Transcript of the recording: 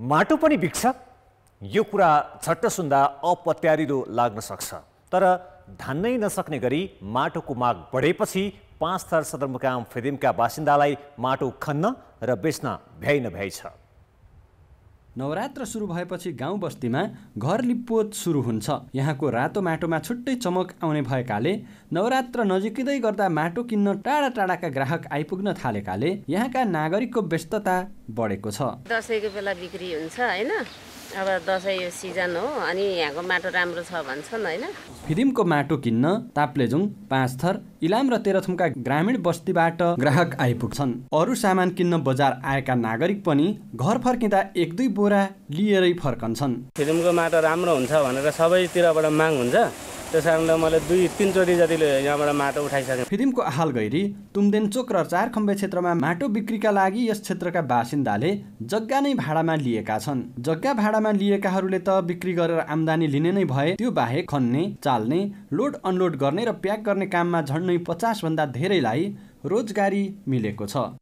माटो पनि बिग्छ यो कुरा झट्ट सुन्दा अपत्यारिलो लाग्न सक्छ तर धान्नै नसक्ने गरी माटोको माग बढेपछि पाँच थर सदरमुकाम फेदिमका बासिन्दालाई माटो खन्न र बेच्न भ्याइ नभ्याइ छ नवरात्र सुरु भएपछि गाउँ बस्तीमा घर लिप्पोत सुरु हुन्छ यहाँको रातो माटोमा छुट्टै चमक आउने भएकाले नवरात्र नजिकै गर्दा माटो किन्न टाढा टाढाका ग्राहक आइपुग्न थालेकाले यहाँका नागरिकको व्यस्तता बढेको छ दसैँको बेला बिक्री हुन्छ होइन अब दसैँ यो सिजन हो अनि यहाँको माटो राम्रो छ भन्छन् होइन फिदिमको माटो किन्न ताप्लेजुङ पाँच थर इलाम र तेह्रथुमका ग्रामीण बस्तीबाट ग्राहक आइपुग्छन् अरू सामान किन्न बजार आएका नागरिक पनि घर फर्किँदा एक दुई बोरा लिएरै फर्कन्छन् फिदिमको माटो राम्रो हुन्छ भनेर सबैतिरबाट माग हुन्छ त्यस कारणले मैले दुई तिनचोटि जतिले यहाँबाट माटो उठाइसकेँ फिदिमको आहाल गैरी तुमदेनचोक चोक र चार खम्बे क्षेत्रमा माटो बिक्रीका लागि यस क्षेत्रका बासिन्दाले जग्गा नै भाडामा लिएका छन् जग्गा भाडामा लिएकाहरूले त बिक्री गरेर आम्दानी लिने नै भए त्यो बाहेक खन्ने चाल्ने लोड अनलोड गर्ने र प्याक गर्ने काममा झन्डै पचासभन्दा धेरैलाई रोजगारी मिलेको छ